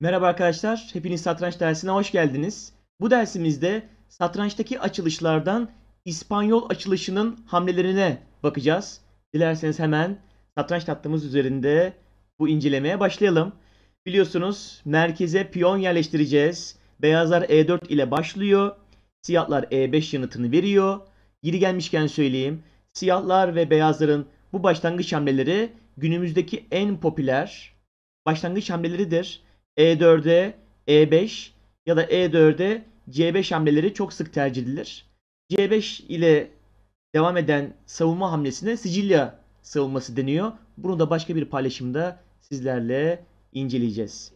Merhaba arkadaşlar, hepiniz satranç dersine hoş geldiniz. Bu dersimizde satrançtaki açılışlardan İspanyol açılışının hamlelerine bakacağız. Dilerseniz hemen satranç tatlımız üzerinde bu incelemeye başlayalım. Biliyorsunuz merkeze piyon yerleştireceğiz. Beyazlar E4 ile başlıyor. Siyahlar E5 yanıtını veriyor. Yeri gelmişken söyleyeyim. Siyahlar ve beyazların bu başlangıç hamleleri günümüzdeki en popüler başlangıç hamleleridir. E4'e, E5 ya da E4'e C5 hamleleri çok sık tercih edilir. C5 ile devam eden savunma hamlesine Sicilya savunması deniyor. Bunu da başka bir paylaşımda sizlerle inceleyeceğiz.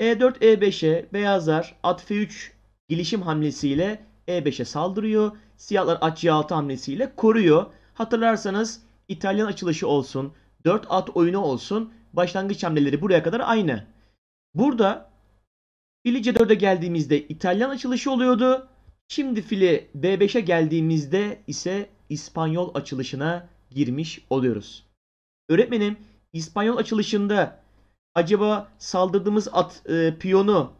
E4 E5'e beyazlar at F3 gelişim hamlesiyle E5'e saldırıyor. Siyahlar at C6 hamlesiyle koruyor. Hatırlarsanız İtalyan açılışı olsun, 4 at oyunu olsun başlangıç hamleleri buraya kadar aynı. Burada fili 4e geldiğimizde İtalyan açılışı oluyordu. Şimdi fili B5'e geldiğimizde ise İspanyol açılışına girmiş oluyoruz. Öğretmenim İspanyol açılışında acaba saldırdığımız at e, piyonu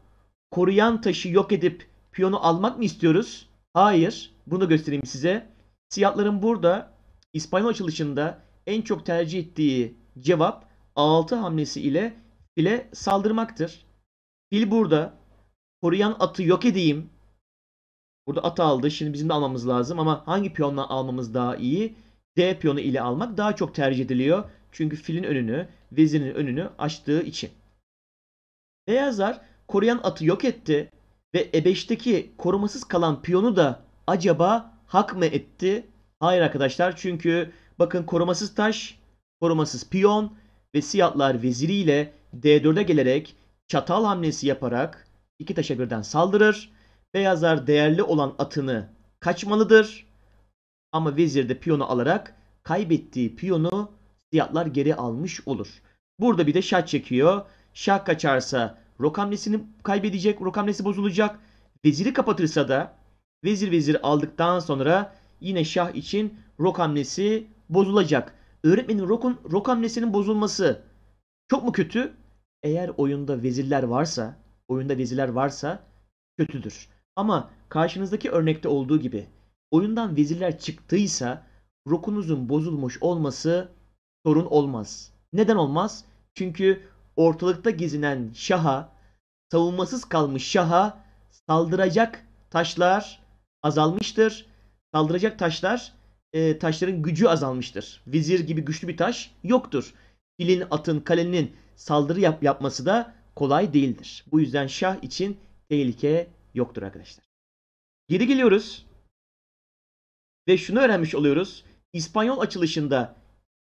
koruyan taşı yok edip piyonu almak mı istiyoruz? Hayır. Bunu da göstereyim size. Siyahların burada İspanyol açılışında en çok tercih ettiği cevap A6 hamlesi ile file saldırmaktır. Fil burada koruyan atı yok edeyim. Burada atı aldı. Şimdi bizim de almamız lazım ama hangi piyonla almamız daha iyi? D piyonu ile almak daha çok tercih ediliyor. Çünkü filin önünü, vezirin önünü açtığı için. Beyazlar koruyan atı yok etti ve E5'teki korumasız kalan piyonu da acaba hak mı etti Hayır arkadaşlar çünkü bakın korumasız taş, korumasız piyon ve siyahlar veziriyle D4'e gelerek çatal hamlesi yaparak iki taşa birden saldırır. Beyazlar değerli olan atını kaçmalıdır. Ama vezir de piyonu alarak kaybettiği piyonu siyahlar geri almış olur. Burada bir de şah çekiyor. Şah kaçarsa rok hamlesini kaybedecek, rok hamlesi bozulacak. Veziri kapatırsa da vezir vezir aldıktan sonra yine şah için rok hamlesi bozulacak. Öğretmenin rokun, rok hamlesinin bozulması çok mu kötü? Eğer oyunda vezirler varsa, oyunda vezirler varsa kötüdür. Ama karşınızdaki örnekte olduğu gibi oyundan vezirler çıktıysa rokunuzun bozulmuş olması sorun olmaz. Neden olmaz? Çünkü ortalıkta gezinen şaha, savunmasız kalmış şaha saldıracak taşlar azalmıştır Kaldıracak taşlar e, taşların gücü azalmıştır. Vizir gibi güçlü bir taş yoktur. Filin, atın, kalenin saldırı yap yapması da kolay değildir. Bu yüzden şah için tehlike yoktur arkadaşlar. Geri geliyoruz. Ve şunu öğrenmiş oluyoruz. İspanyol açılışında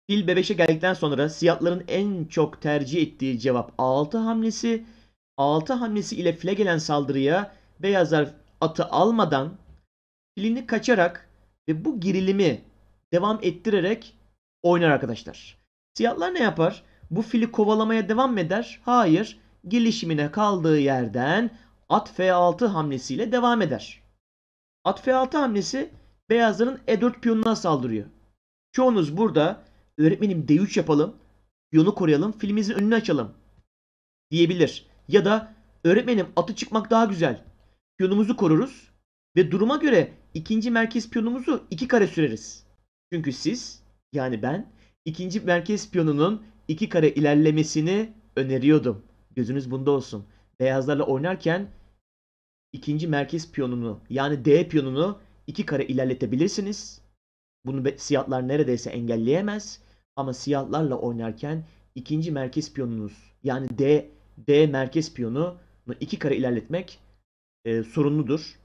fil bebeşe geldikten sonra siyahların en çok tercih ettiği cevap A6 hamlesi. A6 hamlesi ile file gelen saldırıya beyazlar atı almadan pilini kaçarak ve bu gerilimi devam ettirerek oynar arkadaşlar. Siyahlar ne yapar? Bu fili kovalamaya devam eder? Hayır. Gelişimine kaldığı yerden at F6 hamlesiyle devam eder. At F6 hamlesi beyazların E4 piyonuna saldırıyor. Çoğunuz burada öğretmenim D3 yapalım, piyonu koruyalım, filimizin önünü açalım diyebilir. Ya da öğretmenim atı çıkmak daha güzel, piyonumuzu koruruz, ve duruma göre ikinci merkez piyonumuzu iki kare süreriz. Çünkü siz yani ben ikinci merkez piyonunun iki kare ilerlemesini öneriyordum. Gözünüz bunda olsun. Beyazlarla oynarken ikinci merkez piyonunu yani D piyonunu iki kare ilerletebilirsiniz. Bunu siyahlar neredeyse engelleyemez. Ama siyahlarla oynarken ikinci merkez piyonunuz yani D D merkez piyonunu iki kare ilerletmek e, sorunludur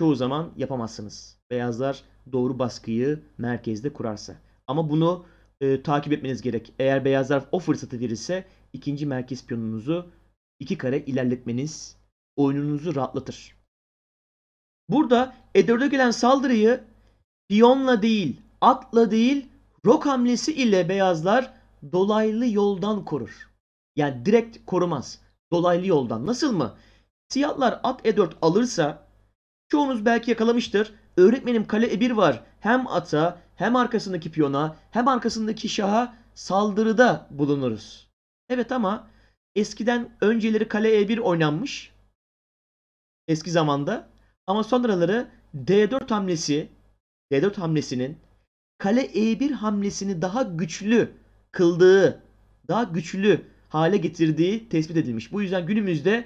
çoğu zaman yapamazsınız. Beyazlar doğru baskıyı merkezde kurarsa. Ama bunu e, takip etmeniz gerek. Eğer beyazlar o fırsatı verirse ikinci merkez piyonunuzu iki kare ilerletmeniz oyununuzu rahatlatır. Burada E4'e gelen saldırıyı piyonla değil, atla değil, rok hamlesi ile beyazlar dolaylı yoldan korur. Yani direkt korumaz. Dolaylı yoldan. Nasıl mı? Siyahlar at E4 alırsa Çoğunuz belki yakalamıştır. Öğretmenim kale E1 var. Hem ata hem arkasındaki piyona hem arkasındaki şaha saldırıda bulunuruz. Evet ama eskiden önceleri kale E1 oynanmış. Eski zamanda. Ama sonraları D4 hamlesi D4 hamlesinin kale E1 hamlesini daha güçlü kıldığı, daha güçlü hale getirdiği tespit edilmiş. Bu yüzden günümüzde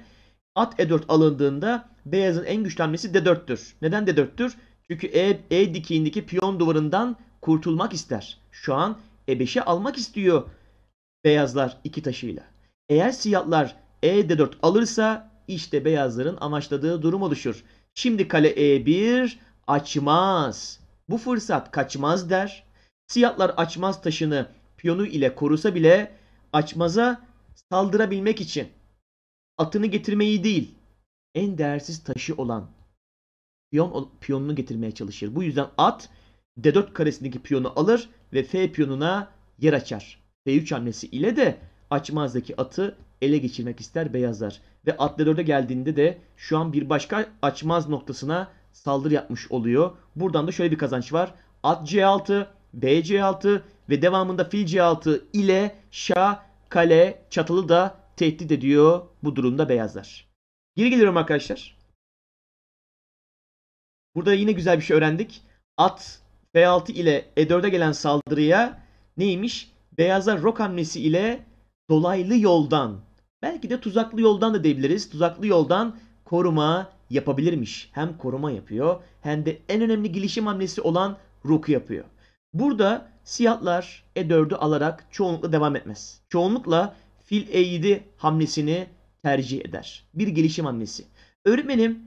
at E4 alındığında beyazın en güçlenmesi D4'tür. Neden D4'tür? Çünkü E, e dikeyindeki piyon duvarından kurtulmak ister. Şu an e 5i almak istiyor beyazlar iki taşıyla. Eğer siyahlar E 4 alırsa işte beyazların amaçladığı durum oluşur. Şimdi kale E1 açmaz. Bu fırsat kaçmaz der. Siyahlar açmaz taşını piyonu ile korusa bile açmaza saldırabilmek için atını getirmeyi değil en değersiz taşı olan piyon piyonunu getirmeye çalışır. Bu yüzden at D4 karesindeki piyonu alır ve F piyonuna yer açar. F3 hamlesi ile de açmazdaki atı ele geçirmek ister beyazlar. Ve at D4'e geldiğinde de şu an bir başka açmaz noktasına saldırı yapmış oluyor. Buradan da şöyle bir kazanç var. At C6, B C6 ve devamında fil C6 ile şah, kale, çatılı da tehdit ediyor bu durumda beyazlar. Geri geliyorum arkadaşlar. Burada yine güzel bir şey öğrendik. At F6 ile E4'e gelen saldırıya neymiş? Beyaza rok hamlesi ile dolaylı yoldan belki de tuzaklı yoldan da diyebiliriz. Tuzaklı yoldan koruma yapabilirmiş. Hem koruma yapıyor hem de en önemli gelişim hamlesi olan roku yapıyor. Burada siyahlar E4'ü alarak çoğunlukla devam etmez. Çoğunlukla fil E7 hamlesini tercih eder. Bir gelişim annesi. Öğretmenim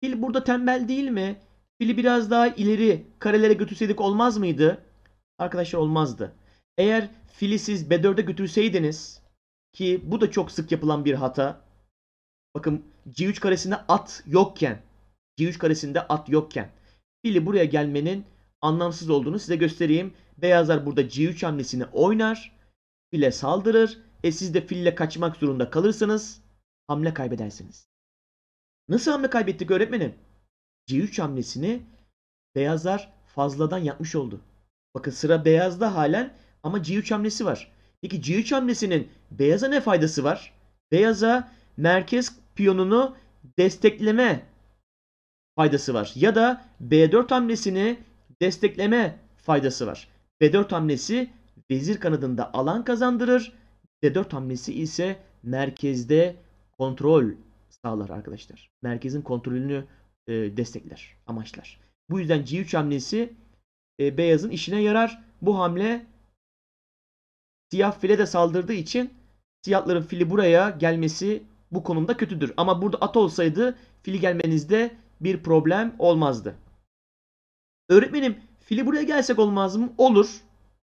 fil burada tembel değil mi? Fili biraz daha ileri karelere götürseydik olmaz mıydı? Arkadaşlar olmazdı. Eğer fili siz B4'e götürseydiniz ki bu da çok sık yapılan bir hata. Bakın C3 karesinde at yokken C3 karesinde at yokken fili buraya gelmenin anlamsız olduğunu size göstereyim. Beyazlar burada C3 hamlesini oynar. File saldırır. E siz de fille kaçmak zorunda kalırsınız hamle kaybedersiniz. Nasıl hamle kaybettik öğretmenim? C3 hamlesini beyazlar fazladan yapmış oldu. Bakın sıra beyazda halen ama C3 hamlesi var. Peki C3 hamlesinin beyaza ne faydası var? Beyaza merkez piyonunu destekleme faydası var. Ya da B4 hamlesini destekleme faydası var. B4 hamlesi vezir kanadında alan kazandırır. D4 hamlesi ise merkezde kontrol sağlar arkadaşlar. Merkezin kontrolünü e, destekler, amaçlar. Bu yüzden C3 hamlesi e, beyazın işine yarar. Bu hamle siyah file de saldırdığı için siyahların fili buraya gelmesi bu konumda kötüdür. Ama burada at olsaydı fili gelmenizde bir problem olmazdı. Öğretmenim fili buraya gelsek olmaz mı? Olur.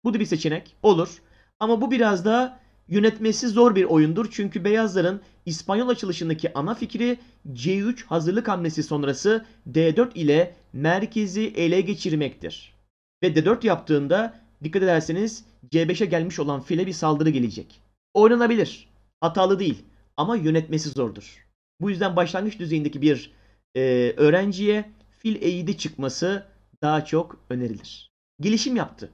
Bu da bir seçenek. Olur. Ama bu biraz da Yönetmesi zor bir oyundur çünkü beyazların İspanyol açılışındaki ana fikri C3 hazırlık hamlesi sonrası D4 ile merkezi ele geçirmektir. Ve D4 yaptığında dikkat ederseniz C5'e gelmiş olan file bir saldırı gelecek. Oynanabilir. Hatalı değil ama yönetmesi zordur. Bu yüzden başlangıç düzeyindeki bir e, öğrenciye fil eğidi çıkması daha çok önerilir. Gelişim yaptı.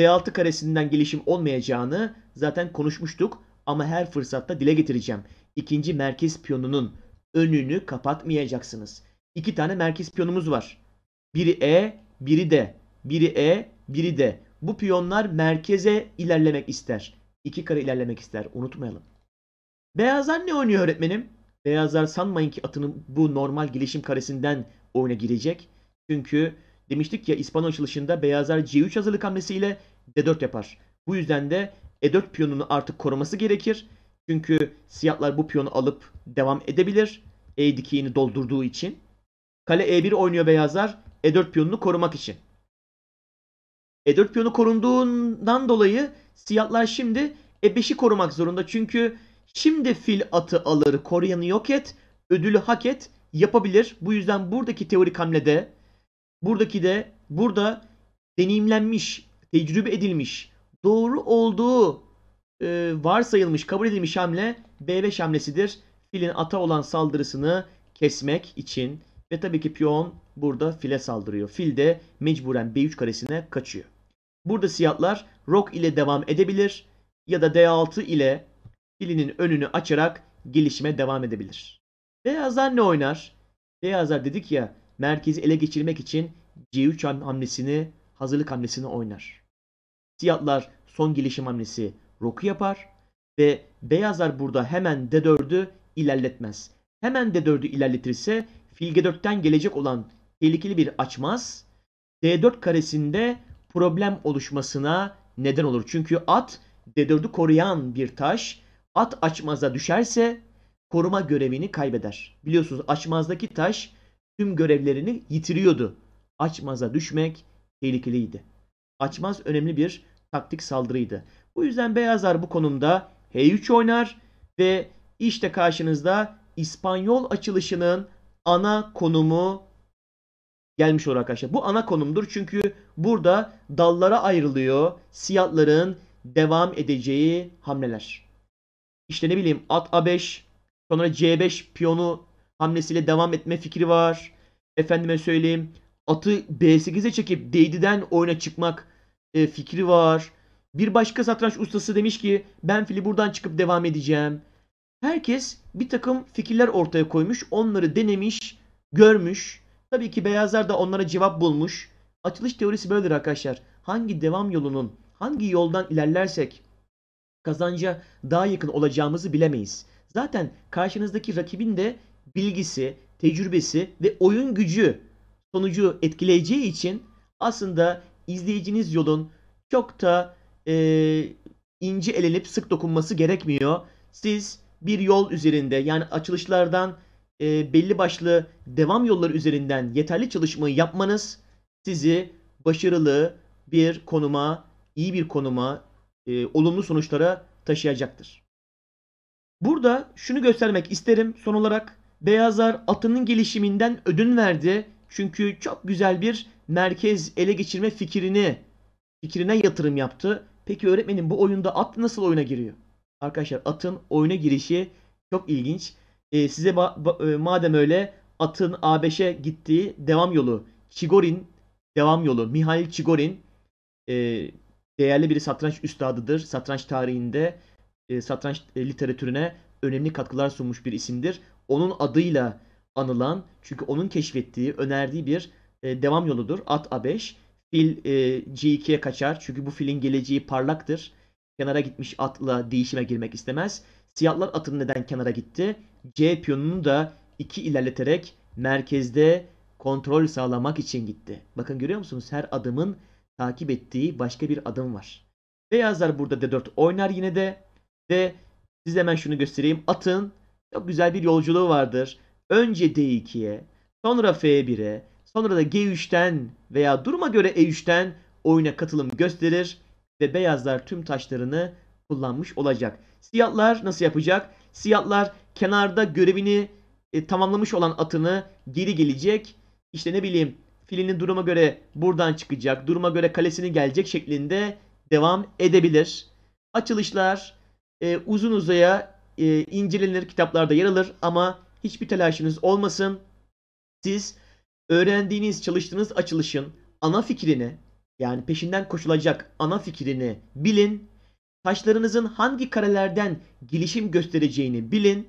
D6 karesinden gelişim olmayacağını zaten konuşmuştuk ama her fırsatta dile getireceğim. İkinci merkez piyonunun önünü kapatmayacaksınız. İki tane merkez piyonumuz var. Biri E, biri D. Biri E, biri D. Bu piyonlar merkeze ilerlemek ister. İki kare ilerlemek ister. Unutmayalım. Beyazlar ne oynuyor öğretmenim? Beyazlar sanmayın ki atının bu normal gelişim karesinden oyuna girecek. Çünkü Demiştik ya İspanya açılışında beyazlar C3 hazırlık hamlesiyle D4 yapar. Bu yüzden de E4 piyonunu artık koruması gerekir. Çünkü siyahlar bu piyonu alıp devam edebilir. E dikiğini doldurduğu için. Kale E1 oynuyor beyazlar. E4 piyonunu korumak için. E4 piyonu korunduğundan dolayı siyahlar şimdi E5'i korumak zorunda. Çünkü şimdi fil atı alır, koruyanı yok et, ödülü hak et yapabilir. Bu yüzden buradaki teorik hamlede Buradaki de burada deneyimlenmiş, tecrübe edilmiş, doğru olduğu e, varsayılmış, kabul edilmiş hamle B5 hamlesidir. Filin ata olan saldırısını kesmek için ve tabii ki piyon burada file saldırıyor. Fil de mecburen B3 karesine kaçıyor. Burada siyahlar rok ile devam edebilir ya da D6 ile filinin önünü açarak gelişime devam edebilir. Beyazlar ne oynar? Beyazlar dedik ya merkezi ele geçirmek için C3 hamlesini, hazırlık hamlesini oynar. Siyahlar son gelişim hamlesi roku yapar ve beyazlar burada hemen D4'ü ilerletmez. Hemen D4'ü ilerletirse fil G4'ten gelecek olan tehlikeli bir açmaz D4 karesinde problem oluşmasına neden olur. Çünkü at D4'ü koruyan bir taş. At açmaza düşerse koruma görevini kaybeder. Biliyorsunuz açmazdaki taş tüm görevlerini yitiriyordu. Açmaz'a düşmek tehlikeliydi. Açmaz önemli bir taktik saldırıydı. Bu yüzden beyazlar bu konumda H3 oynar ve işte karşınızda İspanyol açılışının ana konumu gelmiş olur arkadaşlar. Bu ana konumdur çünkü burada dallara ayrılıyor siyahların devam edeceği hamleler. İşte ne bileyim at A5 sonra C5 piyonu hamlesiyle devam etme fikri var. Efendime söyleyeyim atı B8'e çekip D7'den oyuna çıkmak e, fikri var. Bir başka satranç ustası demiş ki ben fili buradan çıkıp devam edeceğim. Herkes bir takım fikirler ortaya koymuş. Onları denemiş, görmüş. Tabii ki beyazlar da onlara cevap bulmuş. Açılış teorisi böyledir arkadaşlar. Hangi devam yolunun, hangi yoldan ilerlersek kazanca daha yakın olacağımızı bilemeyiz. Zaten karşınızdaki rakibin de bilgisi, tecrübesi ve oyun gücü sonucu etkileyeceği için aslında izleyiciniz yolun çok da e, ince elenip sık dokunması gerekmiyor. Siz bir yol üzerinde yani açılışlardan e, belli başlı devam yolları üzerinden yeterli çalışmayı yapmanız sizi başarılı bir konuma, iyi bir konuma, e, olumlu sonuçlara taşıyacaktır. Burada şunu göstermek isterim son olarak Beyazlar atının gelişiminden ödün verdi. Çünkü çok güzel bir merkez ele geçirme fikrini fikrine yatırım yaptı. Peki öğretmenim bu oyunda at nasıl oyuna giriyor? Arkadaşlar atın oyuna girişi çok ilginç. Ee, size e, madem öyle atın A5'e gittiği devam yolu Chigorin devam yolu Mihail Chigorin e, değerli bir satranç üstadıdır. Satranç tarihinde e, satranç e, literatürüne önemli katkılar sunmuş bir isimdir onun adıyla anılan çünkü onun keşfettiği, önerdiği bir e, devam yoludur. At A5. Fil e, G2'ye kaçar. Çünkü bu filin geleceği parlaktır. Kenara gitmiş atla değişime girmek istemez. Siyahlar atın neden kenara gitti? C piyonunu da 2 ilerleterek merkezde kontrol sağlamak için gitti. Bakın görüyor musunuz? Her adımın takip ettiği başka bir adım var. Beyazlar burada D4 oynar yine de ve size hemen şunu göstereyim. Atın çok güzel bir yolculuğu vardır. Önce D2'ye, sonra F1'e, sonra da G3'ten veya duruma göre E3'ten oyuna katılım gösterir ve beyazlar tüm taşlarını kullanmış olacak. Siyahlar nasıl yapacak? Siyahlar kenarda görevini e, tamamlamış olan atını geri gelecek. İşte ne bileyim filinin duruma göre buradan çıkacak, duruma göre kalesini gelecek şeklinde devam edebilir. Açılışlar e, uzun uzaya e, incelenir, kitaplarda yer alır ama hiçbir telaşınız olmasın. Siz öğrendiğiniz, çalıştığınız açılışın ana fikrini yani peşinden koşulacak ana fikrini bilin. Taşlarınızın hangi karelerden gelişim göstereceğini bilin.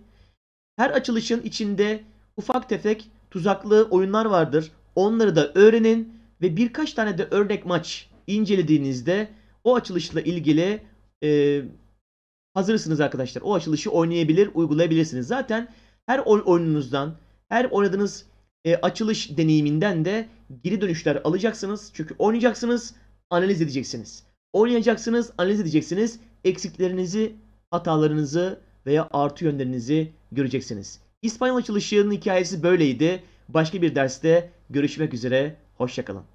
Her açılışın içinde ufak tefek tuzaklı oyunlar vardır. Onları da öğrenin ve birkaç tane de örnek maç incelediğinizde o açılışla ilgili e, hazırsınız arkadaşlar. O açılışı oynayabilir, uygulayabilirsiniz. Zaten her oyununuzdan, her oynadığınız e, açılış deneyiminden de geri dönüşler alacaksınız. Çünkü oynayacaksınız, analiz edeceksiniz. Oynayacaksınız, analiz edeceksiniz. Eksiklerinizi, hatalarınızı veya artı yönlerinizi göreceksiniz. İspanyol açılışının hikayesi böyleydi. Başka bir derste görüşmek üzere. Hoşçakalın.